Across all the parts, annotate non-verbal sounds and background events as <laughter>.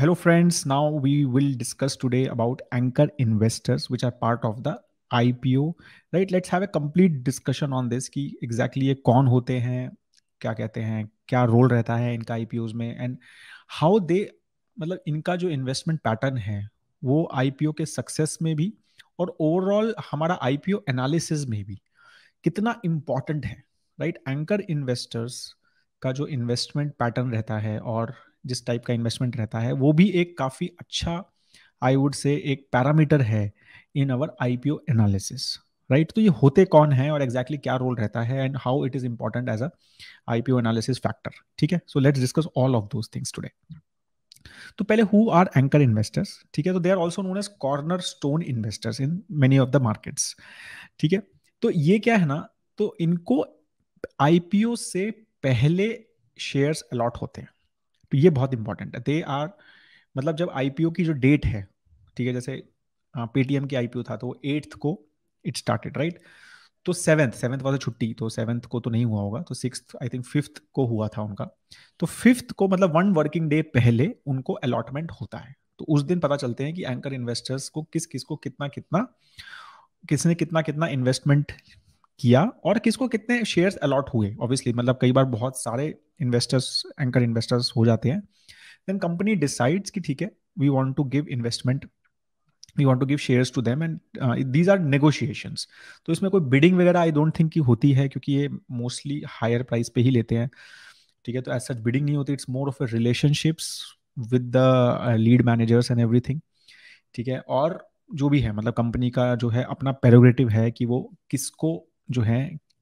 hello friends. Now we will discuss today about anchor investors, which are part of the IPO, right? Let's have a complete discussion on this कि exactly ये कौन होते हैं क्या कहते हैं क्या रोल रहता है इनका आई में एंड हाउ दे मतलब इनका जो इन्वेस्टमेंट पैटर्न है वो आई के सक्सेस में भी और ओवरऑल हमारा आई एनालिसिस में भी कितना इम्पॉर्टेंट है राइट एंकर इन्वेस्टर्स का जो इन्वेस्टमेंट पैटर्न रहता है और जिस टाइप का इन्वेस्टमेंट रहता है वो भी एक काफ़ी अच्छा आई वुड से एक पैरामीटर है in our I P O analysis right तो ये होते कौन है और एग्जैक्टली exactly क्या रोल रहता है and how it is important as a I P O analysis factor ठीक है so let's discuss all of those things today तो पहले हु आर एंकर इन्वेस्टर्स ठीक है तो they are also known as corner stone investors in many of the markets ठीक है तो ये क्या है ना तो इनको आईपीओ से पहले शेयर्स अलॉट होते हैं तो ये बहुत इंपॉर्टेंट है दे आर मतलब जब आईपीओ की जो डेट है ठीक है जैसे पेटीएम हाँ, की आईपीओ था तो एट्थ को इट स्टार्टेड राइट तो सेवन्थ सेवन्थ वॉज छुट्टी तो सेवन्थ को तो नहीं हुआ होगा तो सिक्स आई थिंक फिफ्थ को हुआ था उनका तो फिफ्थ को मतलब वन वर्किंग डे पहले उनको अलॉटमेंट होता है तो उस दिन पता चलते हैं कि एंकर इन्वेस्टर्स को किस किस को कितना कितना किसने कितना कितना इन्वेस्टमेंट किया और किसको कितने शेयर्स अलॉट हुए ऑब्वियसली मतलब कई बार बहुत सारे इन्वेस्टर्स एंकर इन्वेस्टर्स हो जाते हैं देन कंपनी डिसाइड्स कि ठीक है we want to give investment we want to give shares to them and these are negotiations तो इसमें कोई बिडिंग वगैरह आई डोंट थिंक की होती है क्योंकि ये मोस्टली हायर प्राइस पे ही लेते हैं ठीक है तो एज सच बिडिंग नहीं होती it's more of a relationships with the lead managers and every ठीक है और जो भी है मतलब कंपनी का जो है अपना पेरोगेटिव है कि वो किसको जो है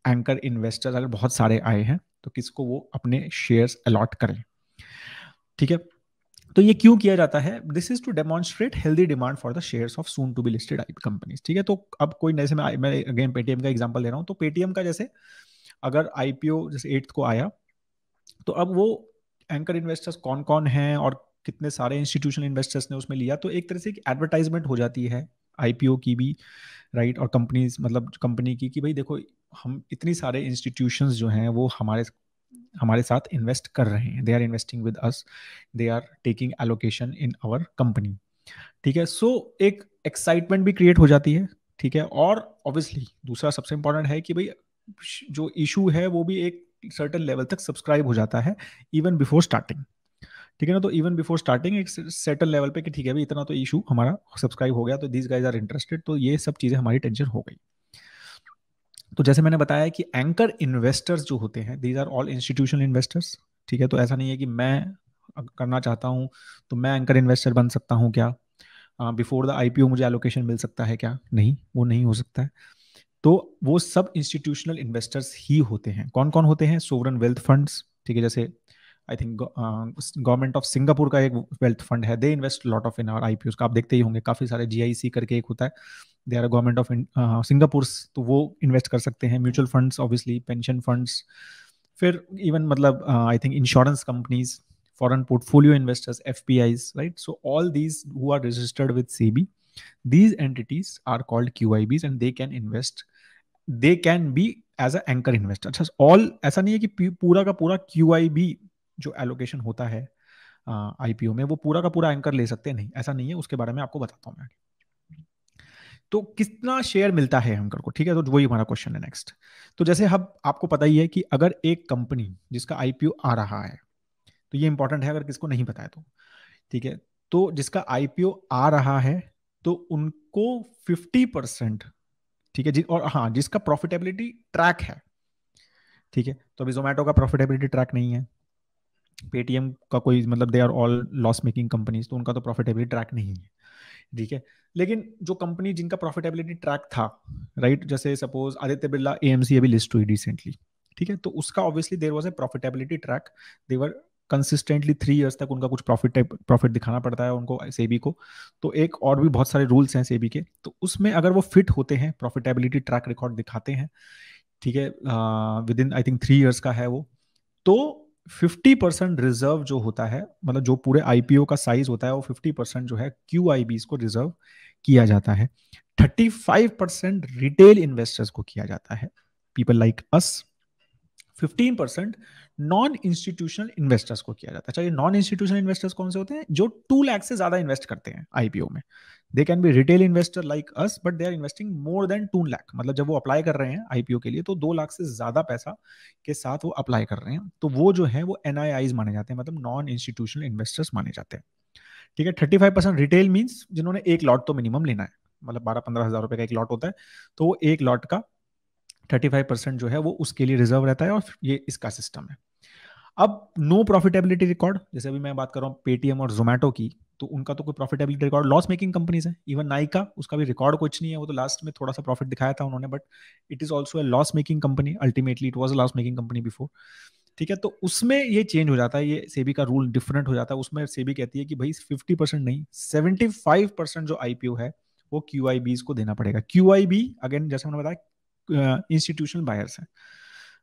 एंकर इन्वेस्टर अगर बहुत सारे आए हैं तो किसको वो अपने शेयर्स अलॉट करें ठीक है तो ये क्यों किया जाता है this is to demonstrate healthy demand for the shares of soon to be listed companies ठीक है तो अब कोई जैसे मैं मैं अगेन पेटीएम का एग्जाम्पल दे रहा हूँ तो पेटीएम का जैसे अगर आईपीओ जैसे एट्थ को आया तो अब वो एंकर इन्वेस्टर्स कौन कौन हैं और कितने सारे इंस्टीट्यूशनल इन्वेस्टर्स ने उसमें लिया तो एक तरह से एक एडवर्टाइजमेंट हो जाती है आईपीओ की भी राइट और कंपनीज मतलब कंपनी की कि भाई देखो हम इतने सारे इंस्टीट्यूशंस जो हैं वो हमारे हमारे साथ इन्वेस्ट कर रहे हैं they are investing with us they are taking allocation in our company ठीक है सो so, एक एक्साइटमेंट भी क्रिएट हो जाती है ठीक है और ऑब्वियसली दूसरा सबसे इंपॉर्टेंट है कि भाई जो इशू है वो भी एक सर्टन लेवल तक सब्सक्राइब हो जाता है इवन बिफोर स्टार्टिंग ठीक है ना तो इवन बिफोर स्टार्टिंग एक सेटल लेवल पे कि ठीक है भाई इतना तो इशू हमारा सब्सक्राइब हो गया तो दीज गाइज आर इंटरेस्टेड तो ये सब चीज़ें हमारी टेंशन हो गई तो जैसे मैंने बताया कि एंकर इन्वेस्टर्स जो होते हैं these are all institutional investors ठीक है तो ऐसा नहीं है कि मैं करना चाहता हूँ तो मैं एंकर इन्वेस्टर बन सकता हूँ क्या बिफोर द आई मुझे एलोकेशन मिल सकता है क्या नहीं वो नहीं हो सकता है तो वो सब इंस्टीट्यूशनल इन्वेस्टर्स ही होते हैं कौन कौन होते हैं सोवरन वेल्थ फंड्स ठीक है जैसे I think government of Singapore का एक वेल्थ फंड है they invest lot of in R I का आप देखते ही होंगे काफ़ी सारे जी करके एक होता है they are government of Singapore तो वो इन्वेस्ट कर सकते हैं mutual funds obviously pension funds फिर इवन मतलब I think insurance companies I's right so all these who are registered with SEBI these entities are called Q I Bs and they can invest they can be as a anchor investor अच्छा all ऐसा नहीं है कि पूरा का पूरा Q I B जो allocation होता है आईपीओ में वो पूरा का पूरा एंकर ले सकते हैं नहीं ऐसा नहीं है उसके बारे में आपको बताता हूँ मैं तो कितना शेयर मिलता है एंकर को ठीक है तो वही हमारा क्वेश्चन है नेक्स्ट तो जैसे हम आपको पता ही है कि अगर एक कंपनी जिसका आईपीओ आ रहा है तो ये इंपॉर्टेंट है अगर किसको नहीं पता है तो ठीक है तो जिसका आईपीओ आ रहा है तो उनको फिफ्टी परसेंट ठीक है जी और हाँ जिसका प्रॉफिटेबिलिटी ट्रैक है ठीक है तो अभी जोमेटो का प्रॉफिटेबिलिटी ट्रैक नहीं है पेटीएम का कोई मतलब they are all loss making companies तो उनका तो प्रॉफिटेबिलिटी ट्रैक नहीं है ठीक है लेकिन जो कंपनी जिनका प्रॉफिटेबिलिटी ट्रैक था राइट जैसे सपोज आदित्य बिरला ए अभी लिस्ट हुई रिसेंटली ठीक है तो उसका obviously there was a profitability track they were consistently three years तक उनका कुछ प्रॉफिट प्रॉफिट दिखाना पड़ता है उनको सेबी को तो एक और भी बहुत सारे रूल्स हैं सेबी के तो उसमें अगर वो फिट होते हैं प्रॉफिटेबिलिटी ट्रैक रिकॉर्ड दिखाते हैं ठीक है within I think three years का है वो तो फिफ्टी परसेंट रिजर्व जो होता है मतलब जो पूरे आईपीओ का साइज होता है वो फिफ्टी परसेंट जो है क्यू को रिजर्व किया जाता है thirty five percent retail investors को किया जाता है people like us fifteen percent non institutional investors को किया जाता है अच्छा ये नॉन इंस्टीट्यूशनल इन्वेस्टर्स कौन से होते हैं जो टू लैख से ज्यादा इन्वेस्ट करते हैं आईपीओ में they can be retail investor like us but they are investing more than two lakh मतलब जब वो अप्लाई कर रहे हैं आईपीओ के लिए तो दो लाख से ज्यादा पैसा के साथ वो अप्लाई कर रहे हैं तो वो जो है वो एन माने जाते हैं मतलब नॉन इंस्टीट्यूशनल इन्वेस्टर्स माने जाते हैं ठीक है thirty five percent retail means जिन्होंने एक लॉट तो मिनिमम लेना है मतलब बारह पंद्रह हजार रुपए का एक लॉट होता है तो वो एक लॉट का थर्टी फाइव परसेंट जो है वो उसके लिए रिजर्व रहता है और ये इसका सिस्टम है अब नो प्रॉफिटेबिलिटी रिकॉर्ड जैसे अभी मैं बात कर रहा हूँ पेटीएम और जोमेटो की तो उनका तो कोई profitability record loss making companies है इवन नाइका उसका भी रिकॉर्ड कुछ नहीं है वो तो लास्ट में थोड़ा सा प्रॉफिट दिखाया था उन्होंने but it is also a loss making company ultimately it was a loss making company before ठीक है तो उसमें ये चेंज हो जाता है ये सेबी का रूल डिफरेंट हो जाता है उसमें सेबी कहती है कि भाई फिफ्टी परसेंट नहीं सेवेंटी फाइव परसेंट जो आईपीओ है वो क्यू को देना पड़ेगा क्यू अगेन जैसे मैंने बताया इंस्टीट्यूशनल बायर्स हैं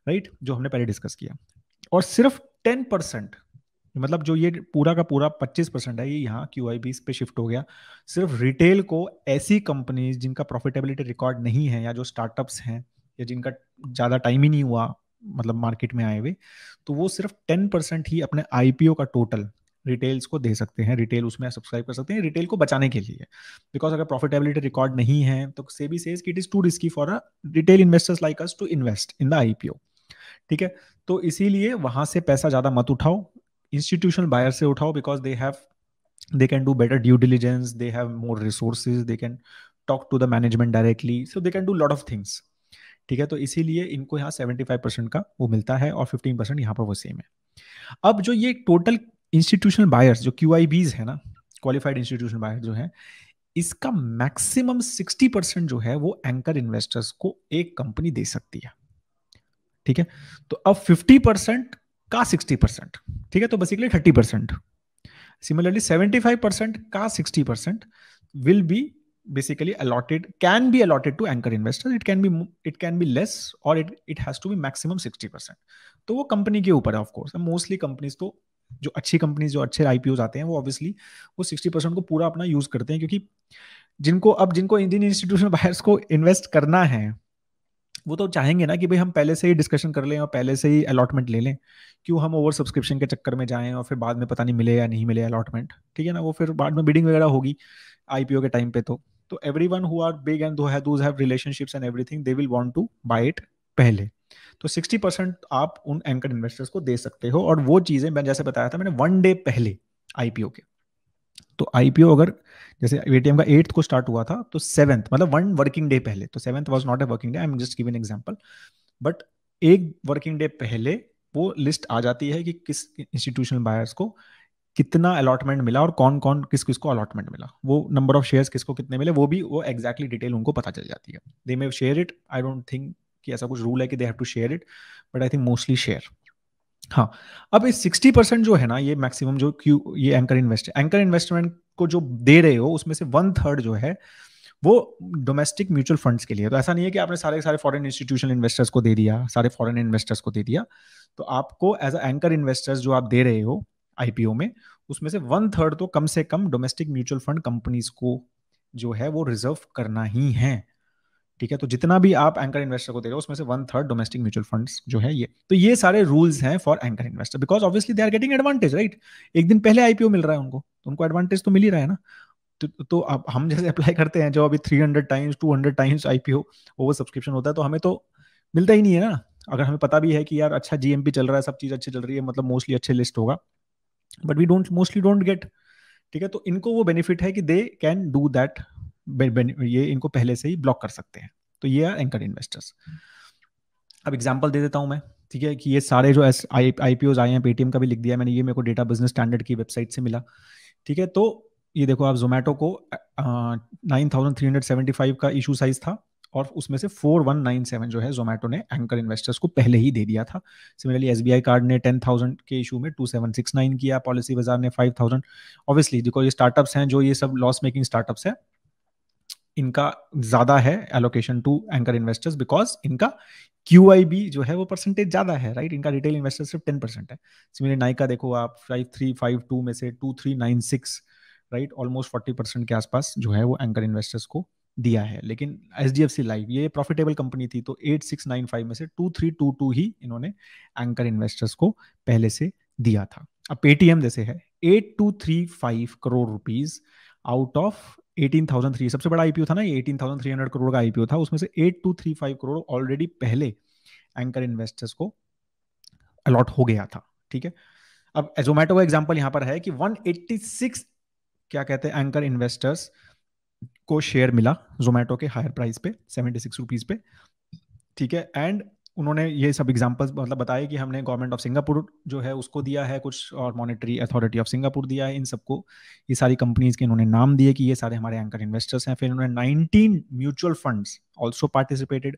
राइट जो हमने पहले डिस्कस किया और सिर्फ टेन परसेंट मतलब जो ये पूरा का पूरा पच्चीस परसेंट है ये यहाँ क्यू आई बीस पे शिफ्ट हो गया सिर्फ रिटेल को ऐसी कंपनीज जिनका प्रॉफिटेबिलिटी रिकॉर्ड नहीं है या जो स्टार्टअप्स हैं या जिनका ज़्यादा टाइम ही नहीं हुआ मतलब मार्केट में आए हुए तो वो सिर्फ टेन परसेंट ही अपने आईपीओ का टोटल रिटेल्स को दे सकते हैं रिटेल उसमें सब्सक्राइब कर सकते हैं रिटेल को बचाने के लिए बिकॉज अगर प्रॉफिटेबिलिटी रिकॉर्ड नहीं है तो SEBI says it is too risky for a retail investors like us to invest in the IPO ठीक है तो इसीलिए वहां से पैसा ज्यादा मत उठाओ इंस्टीट्यूशनल बायर से उठाओ because they have they can do better due diligence they have more resources they can talk to the management directly so they can do lot of things ठीक है तो इसीलिए इनको यहाँ सेवेंटी फाइव परसेंट का वो मिलता है और फिफ्टीन परसेंट यहाँ पर वो सेम है अब जो ये टोटल इंस्टीट्यूशनल बायर्स जो क्यू आई बीज है ना क्वालिफाइड इंस्टीट्यूशनल बायर जो है इसका मैक्सिमम सिक्सटी परसेंट जो है वो एंकर इन्वेस्टर्स को एक कंपनी दे सकती है ठीक है तो अब फिफ्टी परसेंट का सिक्सटी परसेंट ठीक है तो basically thirty percent similarly seventy five percent का sixty percent will be basically allotted can be allotted to anchor investors it can be it can be less or it it has be maximum sixty percent तो वो company के ऊपर है of course mostly companies तो जो अच्छी companies जो अच्छे आई आते हैं वो ऑब्वियसली वो सिक्सटी परसेंट को पूरा अपना यूज करते हैं क्योंकि जिनको अब जिनको इंडियन इंस्टीट्यूशन बायर्स को इन्वेस्ट करना है वो तो चाहेंगे ना कि भाई हम पहले से ही डिस्कशन कर लें और पहले से ही अलॉटमेंट ले लें क्यों हम ओवर सब्सक्रिप्शन के चक्कर में जाएं और फिर बाद में पता नहीं मिले या नहीं मिले अलॉटमेंट ठीक है ना वो फिर बाद में बिडिंग वगैरह होगी आईपीओ के टाइम पे तो तो every one who are big and have relationships and everything they will want to buy it पहले तो 60 परसेंट आप उन एंकर इन्वेस्टर्स को दे सकते हो और वो चीज़ें मैं जैसे बताया था मैंने वन डे पहले आईपीओ के तो आईपीओ अगर जैसे एटीएम का एट्थ को स्टार्ट हुआ था तो सेवेंथ मतलब वन वर्किंग डे पहले तो seventh was not a working day I am just give an example but एक वर्किंग डे पहले वो लिस्ट आ जाती है कि किस इंस्टीट्यूशनल बायर्स को कितना अलॉटमेंट मिला और कौन कौन किस किस को अलॉटमेंट मिला वो नंबर ऑफ शेयर्स किसको कितने मिले वो भी वो एग्जैक्टली exactly डिटेल उनको पता चल जाती है they may share it I don't think कि ऐसा कुछ रूल है कि they have to share it but I think mostly share हाँ अब इस सिक्सटी परसेंट जो है ना ये मैक्सिमम जो क्यू ये एंकर इन्वेस्ट एंकर इन्वेस्टमेंट को जो दे रहे हो उसमें से वन थर्ड जो है वो डोमेस्टिक म्यूचुअल फंड्स के लिए तो ऐसा नहीं है कि आपने सारे सारे फॉरेन इंस्टीट्यूशनल इन्वेस्टर्स को दे दिया सारे फॉरेन इन्वेस्टर्स को दे दिया तो आपको एज अ एंकर इन्वेस्टर्स जो आप दे रहे हो आईपीओ में उसमें से वन थर्ड तो कम से कम डोमेस्टिक म्यूचुअल फंड कंपनीज को जो है वो रिजर्व करना ही है ठीक है तो जितना भी आप एंकर इन्वेस्टर को दे रहे हो उसमें से one third domestic mutual fund जो है ये तो ये सारे रूल्स हैं for anchor investor because obviously they are getting advantage right एक दिन पहले आईपीओ मिल रहा है उनको तो उनको एडवांटेज तो मिल ही रहा है ना तो, तो अब हम जैसे अप्लाई करते हैं जो अभी three hundred times two hundred times IPO over subscription होता है तो हमें तो मिलता ही नहीं है ना अगर हमें पता भी है कि यार अच्छा जीएमपी चल रहा है सब चीज अच्छी चल रही है मतलब मोस्टली अच्छे लिस्ट होगा but we don't mostly don't get ठीक है तो इनको वो बेनिफिट है कि दे कैन डू दैट ये इनको पहले से ही ब्लॉक कर सकते हैं तो ये आर एंकर इन्वेस्टर्स अब एग्जाम्पल दे देता हूँ मैं ठीक है कि ये सारे जो एस आई पी आए हैं पेटीएम का भी लिख दिया मैंने ये मेरे को डेटा बिजनेस स्टैंडर्ड की वेबसाइट से मिला ठीक है तो ये देखो आप जोमेटो को nine thousand three hundred seventy five का इशू साइज था और उसमें से फोर वन नाइन सेवन जो है जोमेटो ने एंकर इन्वेस्टर्स को पहले ही दे दिया था similarly S B I card ने टेन थाउजेंड के इशू में टू सेवन सिक्स नाइन किया पॉलिसी बाजार ने फाइव थाउजेंड ऑब्वियसली देखो ये स्टार्टअप्स हैं जो ये सब लॉस मेकिंग स्टार्टअप्स है इनका ज्यादा है allocation to anchor investors because इनका क्यू आई बी जो है वो परसेंटेज ज्यादा है राइट इनका रिटेल इन्वेस्टर सिर्फ टेन परसेंट है सिमिलर नाइका देखो आप फाइव थ्री फाइव टू में से two three nine six right almost forty percent के आसपास जो है वो एंकर इन्वेस्टर्स को दिया है लेकिन H D F C life ये प्रॉफिटेबल कंपनी थी तो एट सिक्स नाइन फाइव में से टू थ्री टू टू ही इन्होंने एंकर इन्वेस्टर्स को पहले से दिया था अब पेटीएम जैसे है eight two three five crore rupees out of three सबसे बड़ा आईपीओ था ना ये हंड्रेड करोड़ का आईपीओ था उसमें से फाइव करोड़ ऑलरेडी पहले एंकर इन्वेस्टर्स को अलॉट हो गया था ठीक है अब जोमेटो का एग्जाम्पल यहां पर है कि वन एट्टी सिक्स क्या कहते हैं एंकर इन्वेस्टर्स को शेयर मिला जोमेटो के हायर प्राइस पे सेवेंटी सिक्स रुपीज पे ठीक है एंड उन्होंने ये सब एग्जांपल्स मतलब बताए कि हमने गवर्नमेंट ऑफ सिंगापुर जो है उसको दिया है कुछ और मॉनेटरी अथॉरिटी ऑफ सिंगापुर दिया है इन सबको ये सारी कंपनीज के इन्होंने नाम दिए कि ये सारे हमारे एंकर इन्वेस्टर्स हैं फिर इन्होंने nineteen mutual funds also participated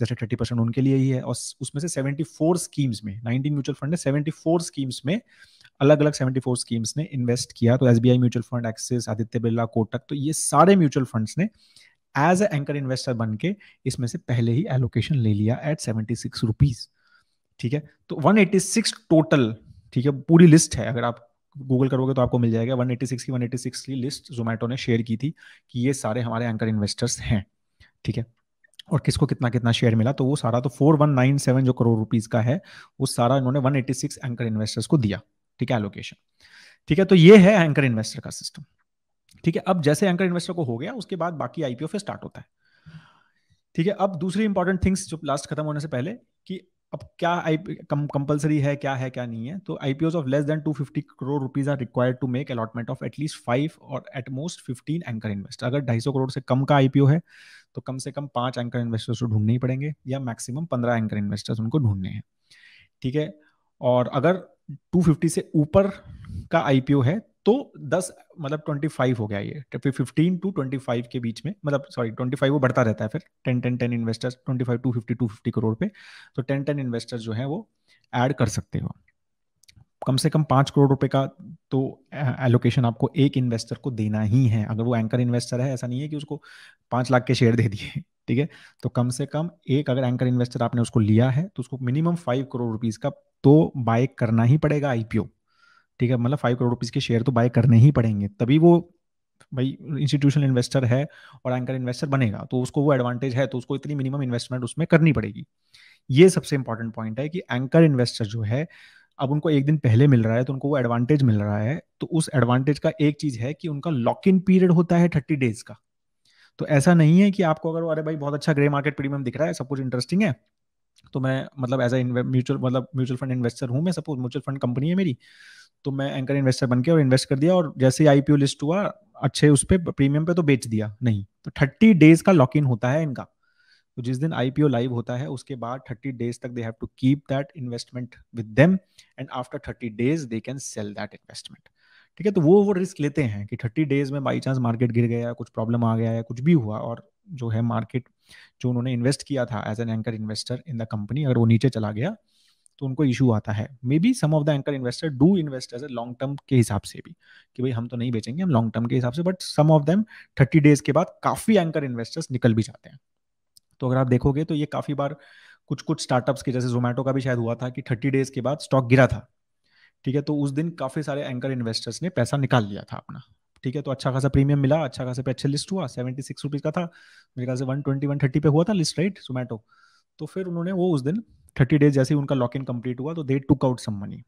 जैसे थर्टी परसेंट उनके लिए ही है और उसमें से सेवेंटी फोर स्कीम्स में नाइनटीन म्यूचुअल फंड ने सेवेंटी फोर स्कीम्स में अलग अलग सेवेंटी फोर स्कीम्स ने इन्वेस्ट किया तो एस mutual fund Axis Aditya Birla Kotak तो ये सारे म्यूचुअल फंड्स ने एज एंकर इन्वेस्टर बन के इसमें से पहले ही एलोकेशन ले लिया एट सेवेंटी सिक्स रुपीज ठीक है तो वन एटी सिक्स टोटल ठीक है पूरी लिस्ट है अगर आप गूगल करोगे तो आपको मिल जाएगा 186 की 186 की लिस्ट जोमेटो ने शेयर की थी कि ये सारे हमारे एंकर इन्वेस्टर्स हैं ठीक है और किसको कितना कितना शेयर मिला तो वो सारा तो 4197 जो करोड़ रुपीज का है वो सारा इन्होंने 186 एंकर इन्वेस्टर्स को दिया ठीक है एलोकेशन ठीक है तो ये है एंकर इन्वेस्टर का सिस्टम ठीक है अब जैसे एंकर इन्वेस्टर को हो गया उसके बाद बाकी आईपीओ फिर स्टार्ट होता है ठीक है अब दूसरी इंपॉर्टेंट थिंग्स जो लास्ट खत्म होने से पहले कि अब क्या आई कंपल्सरी है क्या है क्या नहीं है तो IPO of less than fifty crore rupees are required to make allotment of at least five और at most fifteen anchor investor अगर सौ करोड़ से कम का आईपीओ है तो कम से कम पांच एंकर इन्वेस्टर्स को ढूंढने ही पड़ेंगे या मैक्सिमम पंद्रह एंकर इन्वेस्टर्स उनको ढूंढने हैं ठीक है और अगर 250 से ऊपर का आईपीओ है तो 10 मतलब 25 हो गया ये तो फिर 15 टू 25 के बीच में मतलब सॉरी 25 वो बढ़ता रहता है फिर 10 10 10 इन्वेस्टर्स 25 टू 50 टू करोड़ पे तो 10 10 इन्वेस्टर्स जो है वो ऐड कर सकते हो कम से कम पाँच करोड़ रुपए का तो एलोकेशन आपको एक इन्वेस्टर को देना ही है अगर वो एंकर इन्वेस्टर है ऐसा नहीं है कि उसको पाँच लाख के शेयर दे दिए <laughs> ठीक है तो कम से कम एक अगर एंकर इन्वेस्टर आपने उसको लिया है तो उसको मिनिमम फाइव करोड़ रुपीज़ का तो बाय करना ही पड़ेगा आईपीओ ठीक है मतलब फाइव करोड़ रुपीज़ के शेयर तो बाय करने ही पड़ेंगे तभी वो भाई इंस्टीट्यूशनल इन्वेस्टर है और एंकर इन्वेस्टर बनेगा तो उसको वो एडवांटेज है तो उसको इतनी मिनिमम इन्वेस्टमेंट उसमें करनी पड़ेगी ये सबसे इंपॉर्टेंट पॉइंट है कि एंकर इन्वेस्टर जो है अब उनको एक दिन पहले मिल रहा है तो उनको वो एडवांटेज मिल रहा है तो उस एडवांटेज का एक चीज है कि उनका लॉक इन पीरियड होता है थर्टी डेज का तो ऐसा नहीं है कि आपको अगर अरे भाई बहुत अच्छा ग्रे मार्केट प्रीमियम दिख रहा है सब कुछ इंटरेस्टिंग है तो मैं मतलब एज ए म्यूचुअल मतलब म्यूचुअल फंड इन्वेस्टर हूँ मैं सपोज म्यूचुअल फंड कंपनी है मेरी तो मैं एंकर इन्वेस्टर बन के और इन्वेस्ट कर दिया और जैसे ही आईपीओ लिस्ट हुआ अच्छे उस पर प्रीमियम पे तो बेच दिया नहीं तो थर्टी डेज का लॉक इन होता है इनका तो जिस दिन आईपीओ लाइव होता है उसके बाद थर्टी डेज तक they have to keep that investment with them and after thirty days they can sell that investment ठीक है तो वो वो रिस्क लेते हैं कि थर्टी डेज में बाई चांस मार्केट गिर गया कुछ प्रॉब्लम आ गया या कुछ भी हुआ और जो है मार्केट जो उन्होंने इन्वेस्ट किया था as an anchor investor in the company अगर वो नीचे चला गया तो उनको इशू आता है maybe some of the anchor investor do invest as a long term के हिसाब से भी कि भाई हम तो नहीं बेचेंगे हम लॉन्ग टर्म के हिसाब से but some of them thirty days के बाद काफ़ी एंकर इन्वेस्टर्स निकल भी जाते हैं तो अगर आप देखोगे तो ये काफ़ी बार कुछ कुछ स्टार्टअप्स के जैसे जोमेटो का भी शायद हुआ था कि थर्टी डेज के बाद स्टॉक गिरा था ठीक है तो उस दिन काफ़ी सारे एंकर इन्वेस्टर्स ने पैसा निकाल लिया था अपना ठीक है तो अच्छा खासा प्रीमियम मिला अच्छा खासा पे अच्छा लिस्ट हुआ सेवेंटी सिक्स रुपीज़ का था मेरे ख्याल से वन ट्वेंटी वन थर्टी पे हुआ था लिस्ट राइट जोमेटो तो फिर उन्होंने वो उस दिन थर्टी डेज जैसे ही उनका लॉक इन कंप्लीट हुआ तो दे टुक आउट सम मनी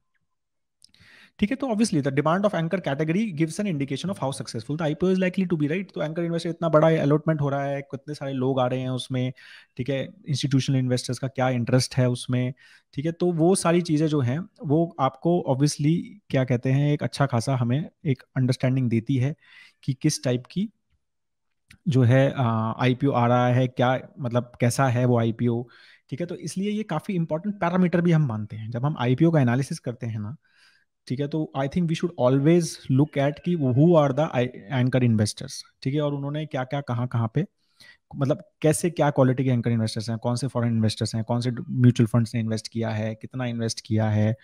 ठीक है तो obviously the demand of anchor category gives an indication of how successful the IPO is likely to be right तो एंकर इन्वेस्टर इतना बड़ा अलॉटमेंट हो रहा है कितने सारे लोग आ रहे हैं उसमें ठीक है इंस्टीट्यूशनल इन्वेस्टर्स का क्या इंटरेस्ट है उसमें ठीक है तो वो सारी चीज़ें जो हैं वो आपको ऑब्वियसली क्या कहते हैं एक अच्छा खासा हमें एक अंडरस्टैंडिंग देती है कि किस टाइप की जो है आईपीओ आ रहा है क्या मतलब कैसा है वो आईपीओ ठीक है तो इसलिए ये काफ़ी इंपॉर्टेंट पैरामीटर भी हम मानते हैं जब हम आईपीओ का एनालिसिस करते हैं ना ठीक है तो I think we should always look at कि who are the anchor investors ठीक है और उन्होंने क्या क्या कहाँ कहाँ पे मतलब कैसे क्या क्वालिटी के एंकर इन्वेस्टर्स हैं कौन से फॉरेन इन्वेस्टर्स हैं कौन से म्यूचुअल फंड्स ने इन्वेस्ट किया है कितना इन्वेस्ट किया है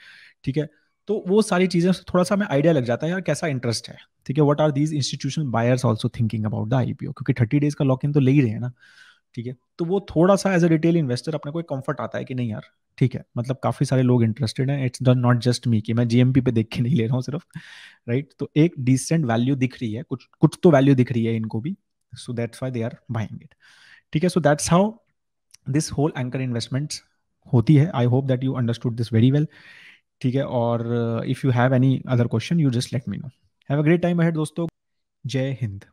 ठीक है तो वो सारी चीज़ें थोड़ा सा हमें आइडिया लग जाता है यार कैसा इंटरेस्ट है ठीक है what are these institution buyers also thinking about the IPO क्योंकि थर्टी डेज का लॉक इन तो ले ही रहे हैं ना ठीक है तो वो थोड़ा सा एज अ रिटेल इन्वेस्टर अपने को एक कंफर्ट आता है कि नहीं यार ठीक है मतलब काफ़ी सारे लोग इंटरेस्टेड हैं इट्स नॉट जस्ट मी कि मैं जीएमपी पे देख के नहीं ले रहा हूँ सिर्फ राइट तो एक डिसेंट वैल्यू दिख रही है कुछ कुछ तो वैल्यू दिख रही है इनको भी so that's why they are buying it ठीक है so that's how this whole anchor investment होती है I hope that you understood this very well ठीक है और if you have any other question you just let me know have a great time ahead दोस्तों जय हिंद